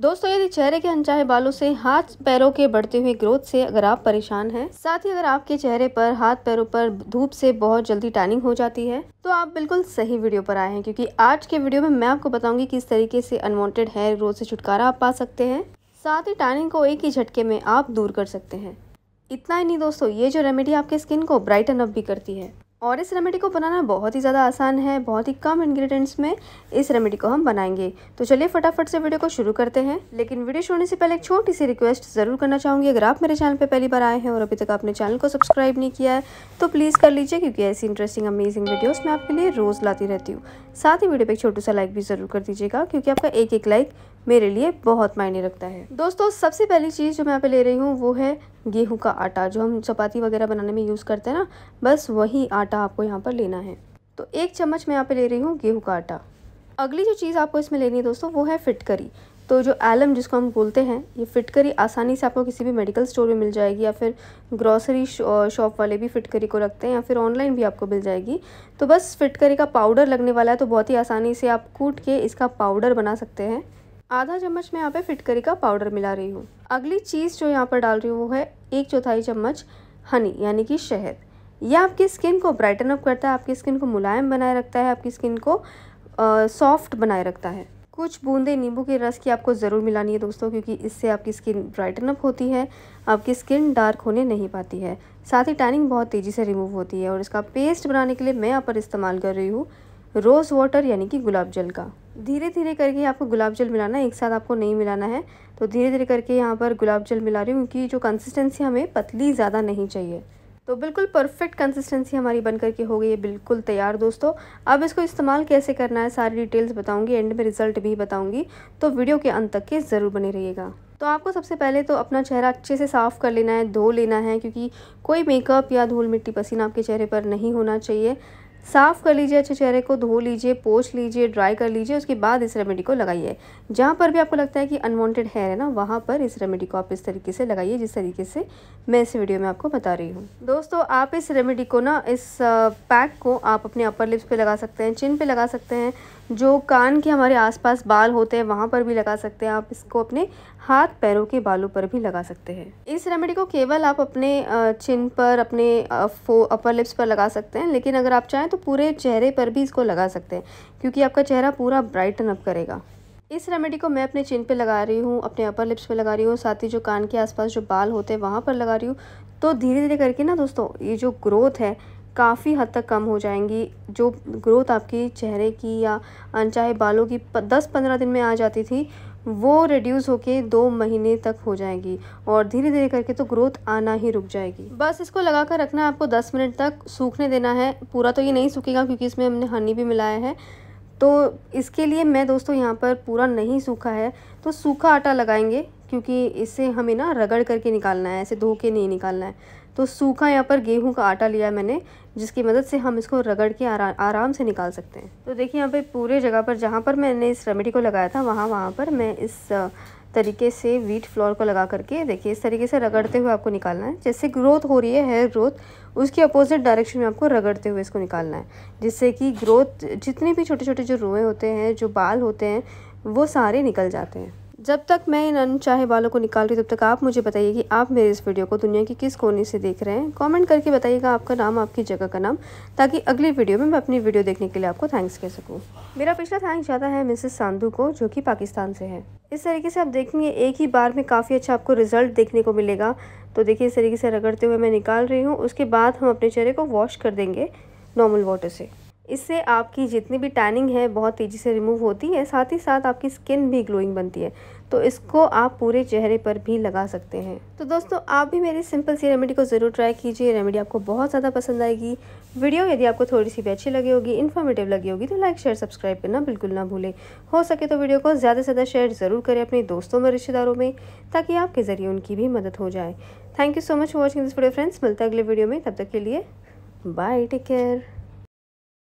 दोस्तों यदि चेहरे के अनचाहे बालों से हाथ पैरों के बढ़ते हुए ग्रोथ से अगर आप परेशान हैं साथ ही अगर आपके चेहरे पर हाथ पैरों पर धूप से बहुत जल्दी टैनिंग हो जाती है तो आप बिल्कुल सही वीडियो पर आए हैं क्योंकि आज के वीडियो में मैं आपको बताऊंगी किस तरीके से अनवांटेड हेयर ग्रोथ से छुटकारा आप पा सकते हैं साथ ही टैनिंग को एक ही झटके में आप दूर कर सकते हैं इतना ही नहीं दोस्तों ये जो रेमेडी आपके स्किन को ब्राइटन अप भी करती है और इस रेमेडी को बनाना बहुत ही ज़्यादा आसान है बहुत ही कम इंग्रेडिएंट्स में इस रेमेडी को हम बनाएंगे तो चलिए फटाफट से वीडियो को शुरू करते हैं लेकिन वीडियो शुरू से पहले एक छोटी सी रिक्वेस्ट ज़रूर करना चाहूँगी अगर आप मेरे चैनल पर पहली बार आए हैं और अभी तक आपने चैनल को सब्सक्राइब नहीं किया है तो प्लीज़ कर लीजिए क्योंकि ऐसी इंटरेस्टिंग अमेजिंग वीडियोज़ मैं आपके लिए रोज़ लाती रहती हूँ साथ ही वीडियो पर एक छोटा सा लाइक भी ज़रूर कर दीजिएगा क्योंकि आपका एक एक लाइक मेरे लिए बहुत मायने रखता है दोस्तों सबसे पहली चीज़ जो मैं यहाँ पे ले रही हूँ वो है गेहूं का आटा जो हम चपाती वगैरह बनाने में यूज़ करते हैं ना बस वही आटा आपको यहाँ पर लेना है तो एक चम्मच मैं यहाँ पे ले रही हूँ गेहूं का आटा अगली जो चीज़ आपको इसमें लेनी है दोस्तों वो है फिटकरी तो जो एलम जिसको हम बोलते हैं ये फिटकरी आसानी से आपको किसी भी मेडिकल स्टोर में मिल जाएगी या फिर ग्रॉसरी शॉप वाले भी फिटकरी को रखते हैं या फिर ऑनलाइन भी आपको मिल जाएगी तो बस फिटकरी का पाउडर लगने वाला है तो बहुत ही आसानी से आप कूट के इसका पाउडर बना सकते हैं आधा चम्मच मैं यहाँ पे फिटकरी का पाउडर मिला रही हूँ अगली चीज़ जो यहाँ पर डाल रही हूँ वो है एक चौथाई चम्मच हनी यानी कि शहद यह आपकी स्किन को ब्राइटन अप करता है आपकी स्किन को मुलायम बनाए रखता है आपकी स्किन को सॉफ्ट बनाए रखता है कुछ बूंदे नींबू के रस की आपको ज़रूर मिलानी है दोस्तों क्योंकि इससे आपकी स्किन ब्राइटन अप होती है आपकी स्किन डार्क होने नहीं पाती है साथ ही टैनिंग बहुत तेज़ी से रिमूव होती है और इसका पेस्ट बनाने के लिए मैं यहाँ पर इस्तेमाल कर रही हूँ रोज़ वाटर यानी कि गुलाब जल का धीरे धीरे करके आपको गुलाब जल मिलाना है एक साथ आपको नहीं मिलाना है तो धीरे धीरे करके यहाँ पर गुलाब जल मिला रही हूँ क्योंकि जो कंसिस्टेंसी हमें पतली ज़्यादा नहीं चाहिए तो बिल्कुल परफेक्ट कंसिस्टेंसी हमारी बन करके हो गई है बिल्कुल तैयार दोस्तों अब इसको इस्तेमाल कैसे करना है सारी डिटेल्स बताऊँगी एंड में रिजल्ट भी बताऊँगी तो वीडियो के अंत तक के ज़रूर बने रहिएगा तो आपको सबसे पहले तो अपना चेहरा अच्छे से साफ़ कर लेना है धो लेना है क्योंकि कोई मेकअप या धूल मिट्टी पसीना आपके चेहरे पर नहीं होना चाहिए साफ़ कर लीजिए अच्छे चेहरे को धो लीजिए पोछ लीजिए ड्राई कर लीजिए उसके बाद इस रेमेडी को लगाइए जहाँ पर भी आपको लगता है कि अनवांटेड हेयर है ना वहाँ पर इस रेमेडी को आप इस तरीके से लगाइए जिस तरीके से मैं इस वीडियो में आपको बता रही हूँ दोस्तों आप इस रेमेडी को ना इस पैक को आप अपने अपर लिप्स पर लगा सकते हैं चिन पर लगा सकते हैं जो कान के हमारे आसपास बाल होते हैं वहाँ पर भी लगा सकते हैं आप इसको अपने हाथ पैरों के बालों पर भी लगा सकते हैं इस रेमेडी को केवल आप अपने चिन पर अपने फो अपर लिप्स पर लगा सकते हैं लेकिन अगर आप चाहें तो पूरे चेहरे पर भी इसको लगा सकते हैं क्योंकि आपका चेहरा पूरा ब्राइटन अप करेगा इस रेमेडी को मैं अपने चिन पे लगा रही हूँ अपने अपर लिप्स पे लगा रही हूँ साथ ही जो कान के आसपास जो बाल होते हैं वहाँ पर लगा रही हूँ तो धीरे धीरे करके ना दोस्तों ये जो ग्रोथ है काफ़ी हद तक कम हो जाएंगी जो ग्रोथ आपकी चेहरे की या अनचाहे बालों की दस पंद्रह दिन में आ जाती थी वो रिड्यूस होके दो महीने तक हो जाएगी और धीरे धीरे करके तो ग्रोथ आना ही रुक जाएगी बस इसको लगा कर रखना है आपको दस मिनट तक सूखने देना है पूरा तो ये नहीं सूखेगा क्योंकि इसमें हमने हनी भी मिलाया है तो इसके लिए मैं दोस्तों यहाँ पर पूरा नहीं सूखा है तो सूखा आटा लगाएंगे क्योंकि इसे हमें ना रगड़ करके निकालना है ऐसे धो के नहीं निकालना है तो सूखा यहाँ पर गेहूं का आटा लिया मैंने जिसकी मदद से हम इसको रगड़ के आरा, आराम से निकाल सकते हैं तो देखिए यहाँ पे पूरे जगह पर जहाँ पर मैंने इस रेमेडी को लगाया था वहाँ वहाँ पर मैं इस तरीके से वीट फ्लोर को लगा करके देखिए इस तरीके से रगड़ते हुए आपको निकालना है जैसे ग्रोथ हो रही है हेयर ग्रोथ उसके अपोजिट डायरेक्शन में आपको रगड़ते हुए इसको निकालना है जिससे कि ग्रोथ जितने भी छोटे छोटे जो रोए होते हैं जो बाल होते हैं वो सारे निकल जाते हैं जब तक मैं इन अनचाहे बालों को निकाल रही हूँ तब तक आप मुझे बताइए कि आप मेरे इस वीडियो को दुनिया के किस कोने से देख रहे हैं कमेंट करके बताइएगा आपका नाम आपकी जगह का नाम ताकि अगली वीडियो में मैं अपनी वीडियो देखने के लिए आपको थैंक्स कह सकूँ मेरा पिछला थैंक्स ज्यादा है मिसेस सांधू को जो कि पाकिस्तान से है इस तरीके से आप देखेंगे एक ही बार में काफ़ी अच्छा आपको रिजल्ट देखने को मिलेगा तो देखिए इस तरीके से रगड़ते हुए मैं निकाल रही हूँ उसके बाद हम अपने चेहरे को वॉश कर देंगे नॉर्मल वाटर से इससे आपकी जितनी भी टैनिंग है बहुत तेज़ी से रिमूव होती है साथ ही साथ आपकी स्किन भी ग्लोइंग बनती है तो इसको आप पूरे चेहरे पर भी लगा सकते हैं तो दोस्तों आप भी मेरी सिंपल सी रेमेडी को ज़रूर ट्राई कीजिए रेमेडी आपको बहुत ज़्यादा पसंद आएगी वीडियो यदि आपको थोड़ी सी भी अच्छी लगी होगी इन्फॉर्मेटिव लगी होगी तो लाइक शेयर सब्सक्राइब करना बिल्कुल ना भूलें हो सके तो वीडियो को ज़्यादा से ज़्यादा शेयर ज़रूर करें अपने दोस्तों में रिश्तेदारों में ताकि आपके ज़रिए उनकी भी मदद हो जाए thank you so much for watching this video friends मिलते हैं अगले वीडियो में तब तक के लिए बाय टेक केयर